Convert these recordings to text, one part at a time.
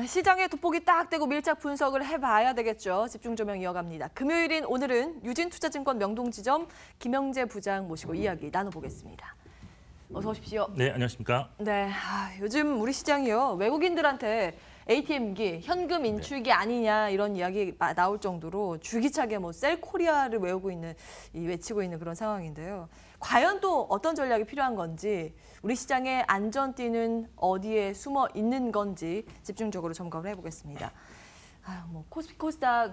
아, 시장의 돋보기 딱 되고 밀착 분석을 해봐야 되겠죠. 집중 조명 이어갑니다. 금요일인 오늘은 유진투자증권 명동지점 김영재 부장 모시고 이야기 나눠보겠습니다. 어서 오십시오. 네, 안녕하십니까. 네, 아, 요즘 우리 시장이요 외국인들한테 ATM기, 현금 네. 인출기 아니냐 이런 이야기 나올 정도로 줄기차게 뭐 셀코리아를 외우고 있는 이 외치고 있는 그런 상황인데요. 과연 또 어떤 전략이 필요한 건지 우리 시장의 안전띠는 어디에 숨어 있는 건지 집중적으로 점검을 해보겠습니다. 아유, 뭐 코스피 코스닥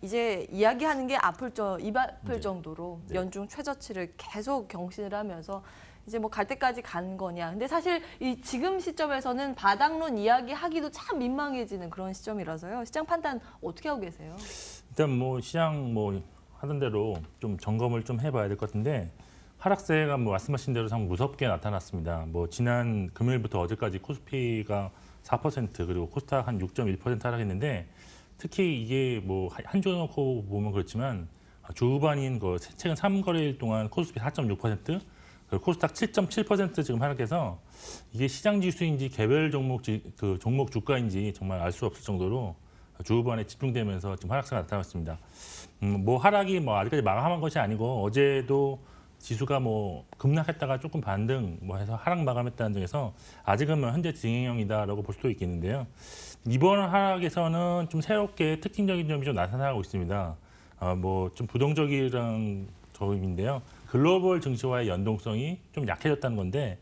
이제 이야기하는 게 아플 저, 입 아플 네. 정도로 네. 연중 최저치를 계속 경신을 하면서 이제 뭐 갈 때까지 간 거냐. 근데 사실 이 지금 시점에서는 바닥론 이야기하기도 참 민망해지는 그런 시점이라서요. 시장 판단 어떻게 하고 계세요? 일단 뭐 시장 뭐 하던 대로 좀 점검을 좀 해봐야 될 것 같은데 하락세가 뭐 말씀하신 대로 참 무섭게 나타났습니다. 뭐 지난 금요일부터 어제까지 코스피가 4% 그리고 코스닥 한6.1% 하락했는데 특히 이게 뭐 한주 놓고 보면 그렇지만 아, 주반인 그 최근 3거래일 동안 코스피 4.6%, 그 코스닥 7.7% 지금 하락해서 이게 시장 지수인지 개별 종목 지, 그 종목 주가인지 정말 알 수 없을 정도로 주후반에 집중되면서 지금 하락세가 나타났습니다. 음, 뭐 하락이 뭐 아직까지 마감한 것이 아니고 어제도 지수가 뭐 급락했다가 조금 반등 뭐 해서 하락 마감했다는 점에서 아직은 뭐 현재 진행형이다라고 볼 수도 있겠는데요. 이번 하락에서는 좀 새롭게 특징적인 점이 좀 나타나고 있습니다. 아, 어, 뭐좀 부정적이란 점인데요. 글로벌 증시와의 연동성이 좀 약해졌다는 건데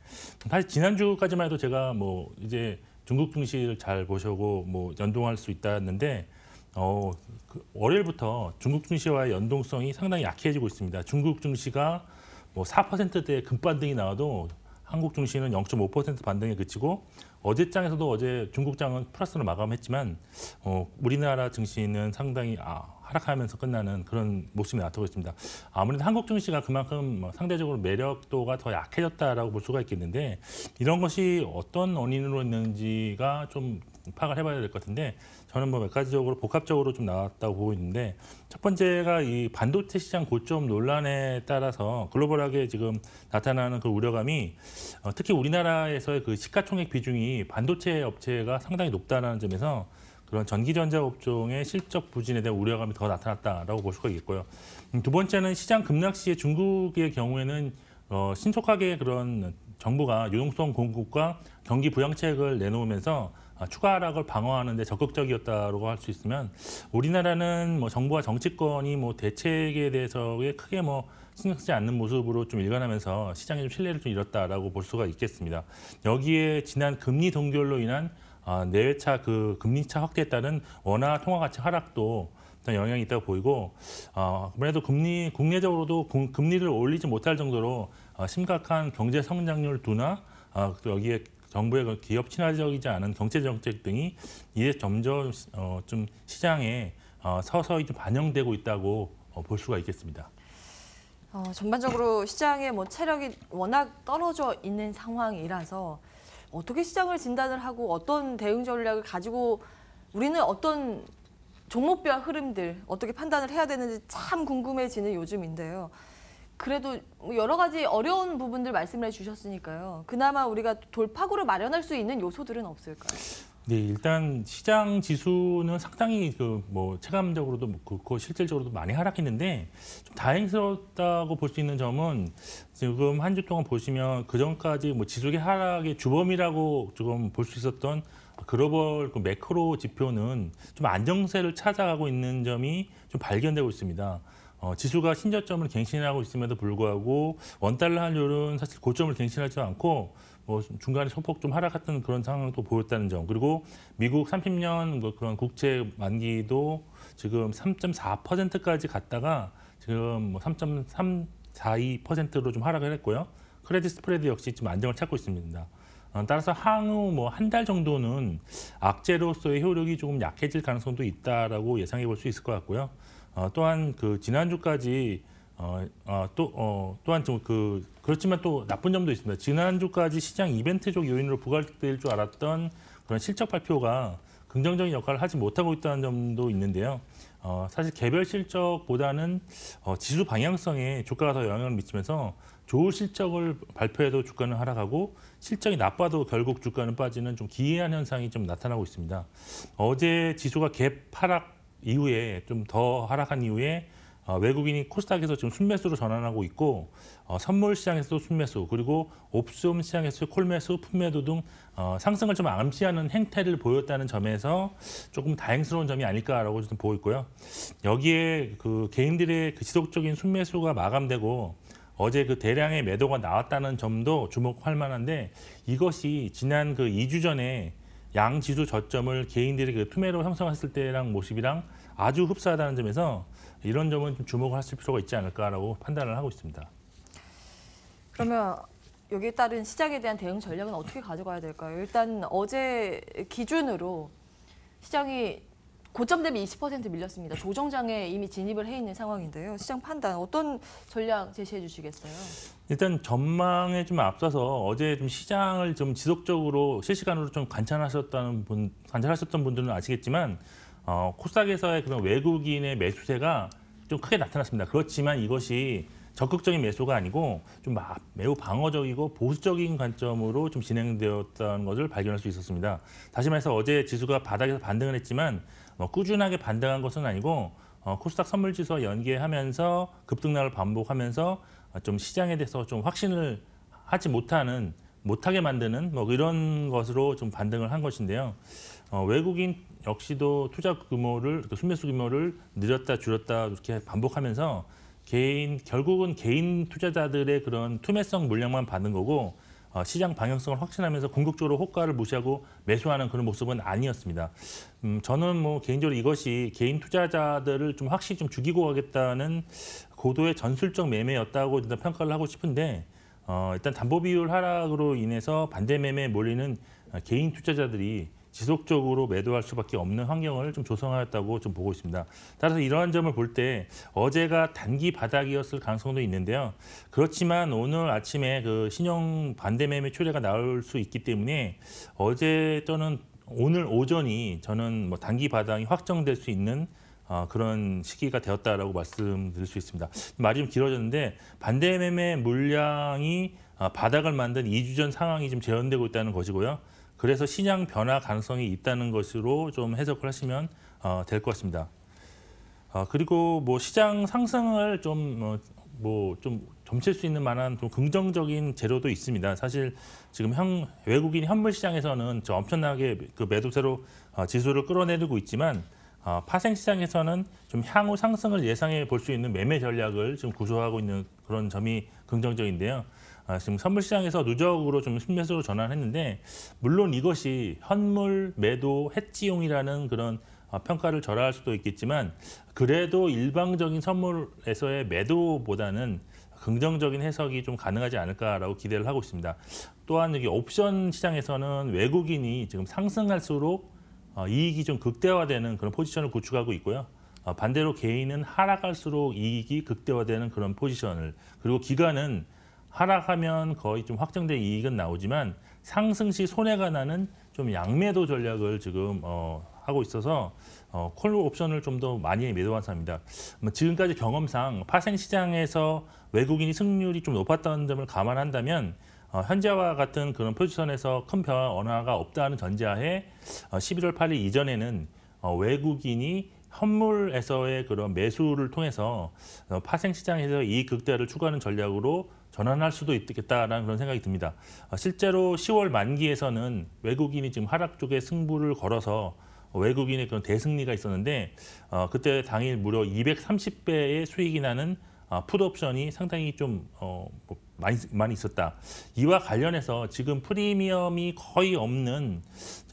사실 지난주까지만 해도 제가 뭐 이제 중국 증시를 잘 보셔고 뭐 연동할 수 있다는데 어, 그 월요일부터 중국 증시와의 연동성이 상당히 약해지고 있습니다. 중국 증시가 뭐 4%대 급반등이 나와도 한국 증시는 0.5% 반등에 그치고 어제 장에서도 어제 중국 장은 플러스로 마감했지만 어, 우리나라 증시는 상당히 아, 하락하면서 끝나는 그런 모습이 나타나고 있습니다. 아무래도 한국 증시가 그만큼 뭐 상대적으로 매력도가 더 약해졌다라고 볼 수가 있겠는데 이런 것이 어떤 원인으로 있는지가 좀 파악을 해봐야 될 것 같은데 저는 뭐 몇 가지적으로 복합적으로 좀 나왔다고 보고 있는데 첫 번째가 이 반도체 시장 고점 논란에 따라서 글로벌하게 지금 나타나는 그 우려감이 어, 특히 우리나라에서의 그 시가총액 비중이 반도체 업체가 상당히 높다라는 점에서 그런 전기전자 업종의 실적 부진에 대한 우려감이 더 나타났다라고 볼 수가 있겠고요. 음, 두 번째는 시장 급락 시에 중국의 경우에는 어, 신속하게 그런 정부가 유동성 공급과 경기 부양책을 내놓으면서 아, 추가 하락을 방어하는 데 적극적이었다고 할 수 있으면 우리나라는 뭐 정부와 정치권이 뭐 대책에 대해서 크게 뭐 신경 쓰지 않는 모습으로 좀 일관하면서 시장에 좀 신뢰를 좀 잃었다라고 볼 수가 있겠습니다. 여기에 지난 금리 동결로 인한 아, 내외차 그 금리차 확대에 따른 원화 통화 가치 하락도 영향이 있다고 보이고 어, 아, 그무래도 금리 국내적으로도 금리를 올리지 못할 정도로 어, 심각한 경제 성장률 둔화 어, 또 그 여기에 정부의 그 기업 친화적이지 않은 경제 정책 등이 이제 점점 어, 좀 시장에 어, 서서히 좀 반영되고 있다고 어, 볼 수가 있겠습니다. 어, 전반적으로 시장의 뭐 체력이 워낙 떨어져 있는 상황이라서 어떻게 시장을 진단을 하고 어떤 대응 전략을 가지고 우리는 어떤 종목별 흐름들 어떻게 판단을 해야 되는지 참 궁금해지는 요즘인데요. 그래도 뭐 여러 가지 어려운 부분들 말씀을 해주셨으니까요. 그나마 우리가 돌파구를 마련할 수 있는 요소들은 없을까요? 네, 일단 시장 지수는 상당히 그 뭐 체감적으로도 뭐 그렇고 실질적으로도 많이 하락했는데 좀 다행스럽다고 볼 수 있는 점은 지금 한 주 동안 보시면 그 전까지 뭐지수의 하락의 주범이라고 조금 볼 수 있었던 글로벌 그 매크로 지표는 좀 안정세를 찾아가고 있는 점이 좀 발견되고 있습니다. 어, 지수가 신저점을 갱신하고 있음에도 불구하고 원달러 환율은 사실 고점을 갱신하지 않고 뭐 중간에 소폭 좀 하락했던 그런 상황도 보였다는 점. 그리고 미국 30년 뭐 그 그런 국채 만기도 지금 3.4%까지 갔다가 지금 뭐 3.342%로 좀 하락을 했고요. 크레딧 스프레드 역시 좀 안정을 찾고 있습니다. 어, 따라서 향후 뭐한 달 정도는 악재로서의 효력이 조금 약해질 가능성도 있다라고 예상해 볼 수 있을 것 같고요. 어, 또한 그 지난주까지 어, 어, 또 어, 또한 좀그 그렇지만 또 나쁜 점도 있습니다. 지난주까지 시장 이벤트적 요인으로 부각될 줄 알았던 그런 실적 발표가 긍정적인 역할을 하지 못하고 있다는 점도 있는데요. 어, 사실 개별 실적보다는 어, 지수 방향성에 주가가 더 영향을 미치면서 좋은 실적을 발표해도 주가는 하락하고 실적이 나빠도 결국 주가는 빠지는 좀 기이한 현상이 좀 나타나고 있습니다. 어제 지수가 갭 하락 이후에 좀 더 하락한 이후에 어, 외국인이 코스닥에서 지금 순매수로 전환하고 있고 어, 선물 시장에서도 순매수 그리고 옵션 시장에서 콜매수, 품매도 등 어, 상승을 좀 암시하는 행태를 보였다는 점에서 조금 다행스러운 점이 아닐까라고 좀 보고 있고요. 여기에 그 개인들의 그 지속적인 순매수가 마감되고 어제 그 대량의 매도가 나왔다는 점도 주목할 만한데 이것이 지난 그 2주 전에 양 지수 저점을 개인들이 그 투매로 형성했을 때랑 모습이랑 아주 흡사하다는 점에서 이런 점은 좀 주목하실 을 필요가 있지 않을까라고 판단을 하고 있습니다. 그러면 여기에 따른 시장에 대한 대응 전략은 어떻게 가져가야 될까요? 일단 어제 기준으로 시장이 고점 대비 20% 밀렸습니다. 조정장에 이미 진입을 해 있는 상황인데요. 시장 판단 어떤 전략 제시해 주시겠어요? 일단 전망에 좀 앞서서 어제 좀 시장을 좀 지속적으로 실시간으로 좀 관찰하셨다는 분 관찰하셨던 분들은 아시겠지만 어, 코스닥에서의 그런 외국인의 매수세가 좀 크게 나타났습니다. 그렇지만 이것이 적극적인 매수가 아니고 좀 매우 방어적이고 보수적인 관점으로 좀 진행되었다는 것을 발견할 수 있었습니다. 다시 말해서 어제 지수가 바닥에서 반등을 했지만 뭐 꾸준하게 반등한 것은 아니고 어, 코스닥 선물지수와 연계하면서 급등락을 반복하면서 좀 시장에 대해서 좀 확신을 하지 못하는 못하게 만드는 뭐 이런 것으로 좀 반등을 한 것인데요. 어, 외국인 역시도 투자 규모를 그 순매수 규모를 늘렸다 줄였다 이렇게 반복하면서 개인 결국은 개인 투자자들의 그런 투매성 물량만 받는 거고 어, 시장 방향성을 확신하면서 궁극적으로 호가를 무시하고 매수하는 그런 모습은 아니었습니다. 음, 저는 뭐 개인적으로 이것이 개인 투자자들을 좀 확실히 좀 죽이고 가겠다는 고도의 전술적 매매였다고 일단 평가를 하고 싶은데 어, 일단 담보 비율 하락으로 인해서 반대 매매에 몰리는 어, 개인 투자자들이 지속적으로 매도할 수밖에 없는 환경을 좀 조성하였다고 좀 보고 있습니다. 따라서 이러한 점을 볼 때 어제가 단기 바닥이었을 가능성도 있는데요. 그렇지만 오늘 아침에 그 신용 반대 매매 초래가 나올 수 있기 때문에 어제 또는 오늘 오전이 저는 뭐 단기 바닥이 확정될 수 있는 어, 그런 시기가 되었다라고 말씀드릴 수 있습니다. 말이 좀 길어졌는데 반대 매매 물량이 어, 바닥을 만든 2주 전 상황이 지금 재현되고 있다는 것이고요. 그래서 신양 변화 가능성이 있다는 것으로 좀 해석을 하시면 어, 될것 같습니다. 어, 그리고 뭐 시장 상승을 좀 어, 뭐 점칠 수 있는 만한 좀 긍정적인 재료도 있습니다. 사실 지금 현, 외국인 현물 시장에서는 저 엄청나게 그 매도세로 어, 지수를 끌어내리고 있지만 어, 파생 시장에서는 좀 향후 상승을 예상해 볼 수 있는 매매 전략을 지금 구조하고 있는 그런 점이 긍정적인데요. 아, 지금 선물시장에서 누적으로 좀 순매수로 전환했는데 물론 이것이 현물 매도 해지용이라는 그런 어, 평가를 절하할 수도 있겠지만 그래도 일방적인 선물에서의 매도보다는 긍정적인 해석이 좀 가능하지 않을까라고 기대를 하고 있습니다. 또한 여기 옵션 시장에서는 외국인이 지금 상승할수록 어, 이익이 좀 극대화되는 그런 포지션을 구축하고 있고요. 어, 반대로 개인은 하락할수록 이익이 극대화되는 그런 포지션을 그리고 기간은 하락하면 거의 좀 확정된 이익은 나오지만 상승 시 손해가 나는 좀 양매도 전략을 지금 어, 하고 있어서 어, 콜 옵션을 좀 더 많이 매도한 사입니다. 뭐 지금까지 경험상 파생 시장에서 외국인이 승률이 좀 높았던 점을 감안한다면 어, 현재와 같은 그런 포지션에서 큰 변화가 없다는 전제하에 어, 11월 8일 이전에는 어, 외국인이 현물에서의 그런 매수를 통해서 어, 파생 시장에서 이 극대화를 추구하는 전략으로 전환할 수도 있겠다라는 그런 생각이 듭니다. 어, 실제로 10월 만기에서는 외국인이 지금 하락 쪽에 승부를 걸어서 외국인의 그런 대승리가 있었는데 어, 그때 당일 무려 230배의 수익이 나는 푸드 아, 옵션이 상당히 좀 어, 뭐 많이 많이 있었다. 이와 관련해서 지금 프리미엄이 거의 없는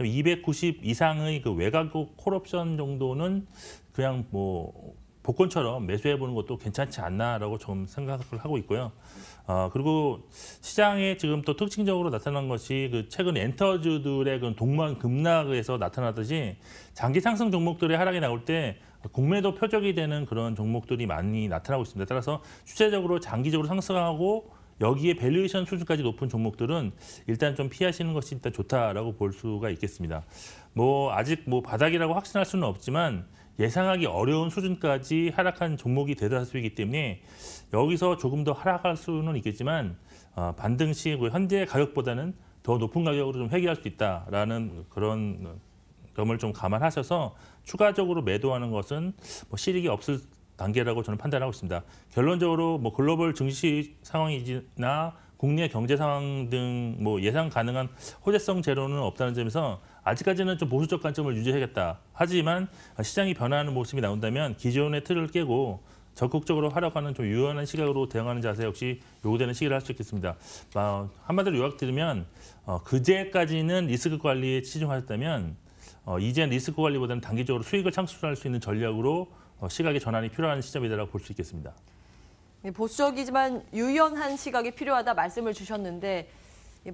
290 이상의 그 외곽 콜옵션 정도는 그냥 뭐 복권처럼 매수해 보는 것도 괜찮지 않나라고 좀 생각을 하고 있고요. 어, 그리고 시장에 지금 또 특징적으로 나타난 것이 그 최근 엔터주들의 그 동반 급락에서 나타나듯이 장기 상승 종목들의 하락이 나올 때 공매도 표적이 되는 그런 종목들이 많이 나타나고 있습니다. 따라서 추세적으로 장기적으로 상승하고 여기에 밸류에이션 수준까지 높은 종목들은 일단 좀 피하시는 것이 일단 좋다라고 볼 수가 있겠습니다. 뭐 아직 뭐 바닥이라고 확신할 수는 없지만 예상하기 어려운 수준까지 하락한 종목이 대다수이기 때문에 여기서 조금 더 하락할 수는 있겠지만 어, 반등시 그 현재 가격보다는 더 높은 가격으로 좀 회귀할 수 있다라는 그런 점을 좀 감안하셔서 추가적으로 매도하는 것은 뭐 실익이 없을 단계라고 저는 판단하고 있습니다. 결론적으로 뭐 글로벌 증시 상황이나 국내 경제 상황 등뭐 예상 가능한 호재성 제로는 없다는 점에서 아직까지는 좀 보수적 관점을 유지해야겠다. 하지만 시장이 변화하는 모습이 나온다면 기존의 틀을 깨고 적극적으로 활약하는 좀 유연한 시각으로 대응하는 자세 역시 요구되는 시기를 할 수 있겠습니다. 아, 한마디로 요약드리면 어, 그제까지는 리스크 관리에 치중하셨다면 어, 이젠 리스크 관리보다는 단기적으로 수익을 창출할 수 있는 전략으로 어, 시각의 전환이 필요한 시점이라고 볼 수 있겠습니다. 네, 보수적이지만 유연한 시각이 필요하다 말씀을 주셨는데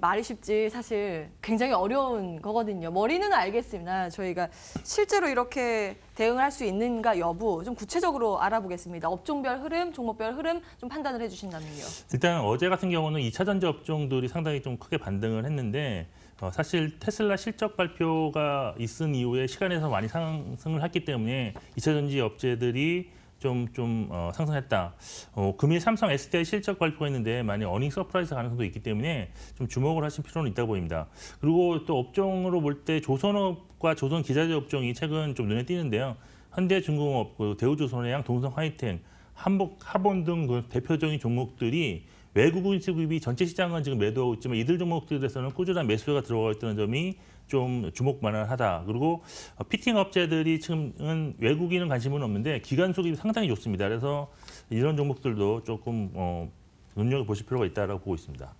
말이 쉽지 사실 굉장히 어려운 거거든요. 머리는 알겠습니다. 저희가 실제로 이렇게 대응할수 있는가 여부 좀 구체적으로 알아보겠습니다. 업종별 흐름, 종목별 흐름 좀 판단을 해주신다면요. 일단 어제 같은 경우는 2차 전지 업종들이 상당히 좀 크게 반등을 했는데 어, 사실 테슬라 실적 발표가 있은 이후에 시간에서 많이 상승을 했기 때문에 이차 전지 업체들이 좀, 좀 어, 상승했다. 어, 금일 삼성 SDI 실적 발표가 있는데 많이 어닝 서프라이즈 가능성도 있기 때문에 좀 주목을 하실 필요는 있다고 보입니다. 그리고 또 업종으로 볼 때 조선업과 조선 기자재 업종이 최근 좀 눈에 띄는데요. 현대중공업, 그 대우조선해양, 동성화이텐, 한복, 하본 등 그 대표적인 종목들이 외국 인수급이 전체 시장은 지금 매도하고 있지만 이들 종목들에서는 꾸준한 매수가 들어가 있다는 점이 좀 주목만은 하다. 그리고 피팅 업체들이 지금은 외국인은 관심은 없는데 기간 수급이 상당히 좋습니다. 그래서 이런 종목들도 조금 어, 눈여겨보실 필요가 있다고 보고 있습니다.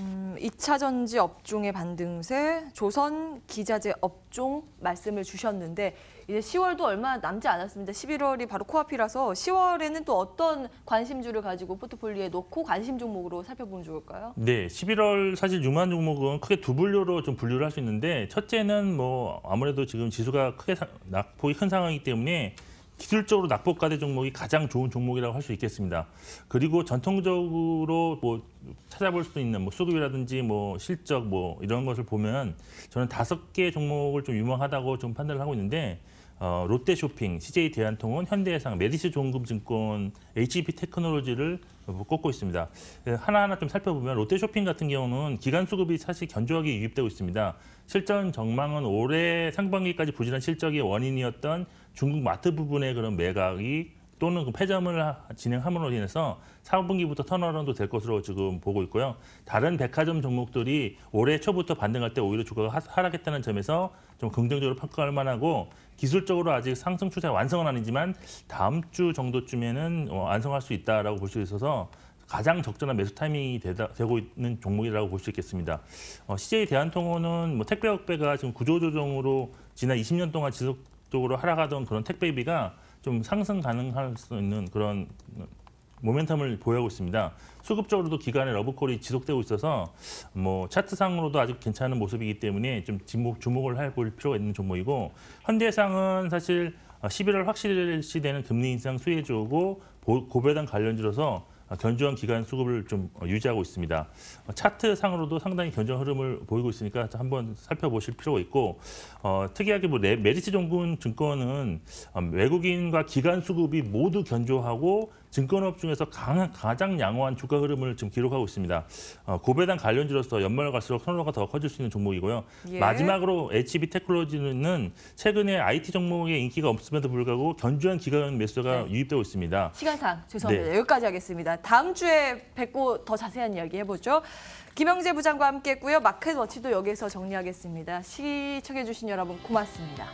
음, 2차 전지 업종의 반등세, 조선 기자재 업종 말씀을 주셨는데 이제 10월도 얼마 남지 않았습니다. 11월이 바로 코앞이라서 10월에는 또 어떤 관심주를 가지고 포트폴리오에 놓고 관심 종목으로 살펴보면 좋을까요? 네, 11월 사실 6만 종목은 크게 두 분류로 좀 분류를 할 수 있는데 첫째는 뭐 아무래도 지금 지수가 크게 낙폭이 큰 상황이기 때문에 기술적으로 낙폭가대 종목이 가장 좋은 종목이라고 할 수 있겠습니다. 그리고 전통적으로 뭐 찾아볼 수 있는 뭐 수급이라든지 뭐 실적 뭐 이런 것을 보면 저는 다섯 개 종목을 좀 유망하다고 좀 판단을 하고 있는데 어, 롯데쇼핑, CJ대한통운, 현대해상, 메디스종금증권, HB테크놀로지를 e 꼽고 있습니다. 예, 하나하나 좀 살펴보면 롯데쇼핑 같은 경우는 기간 수급이 사실 견조하게 유입되고 있습니다. 실전 전망은 올해 상반기까지 부진한 실적의 원인이었던 중국 마트 부분의 그런 매각이 또는 그 폐점을 진행함으로 인해서 4분기부터 턴어라운드 될 것으로 지금 보고 있고요. 다른 백화점 종목들이 올해 초부터 반등할 때 오히려 주가가 하락했다는 점에서 좀 긍정적으로 평가할 만하고 기술적으로 아직 상승 추세 완성은 아니지만 다음 주 정도쯤에는 어, 완성할 수 있다라고 볼 수 있어서 가장 적절한 매수 타이밍이 되다, 되고 있는 종목이라고 볼 수 있겠습니다. 어, CJ 대한통운은 뭐 택배업배가 지금 구조조정으로 지난 20년 동안 지속적으로 하락하던 그런 택배비가 좀 상승 가능할 수 있는 그런 모멘텀을 보유하고 있습니다. 수급적으로도 기간의 러브콜이 지속되고 있어서 뭐 차트상으로도 아직 괜찮은 모습이기 때문에 좀 주목, 주목을 해볼 필요가 있는 종목이고 현대상은 사실 11월 어, 확실시되는 금리 인상 수혜주고 고배당 관련주로서 아, 견조한 기간 수급을 좀 어, 유지하고 있습니다. 어, 차트상으로도 상당히 견조한 흐름을 보이고 있으니까 한번 살펴보실 필요가 있고 어, 특이하게 뭐 네, 메리츠 종군 증권은 어, 외국인과 기간 수급이 모두 견조하고 증권업 중에서 강 가장 양호한 주가 흐름을 지금 기록하고 있습니다. 어, 고배당 관련주로서 연말 갈수록 선호가 더 커질 수 있는 종목이고요. 예. 마지막으로 HB 테크놀로지는 최근에 IT 종목의 인기가 없음에도 불구하고 견조한 기관 매수가 네. 유입되고 있습니다. 시간상 죄송합니다. 네. 여기까지 하겠습니다. 다음 주에 뵙고 더 자세한 이야기 해보죠. 김영재 부장과 함께했고요. 마켓워치도 여기서 정리하겠습니다. 시청해주신 여러분 고맙습니다.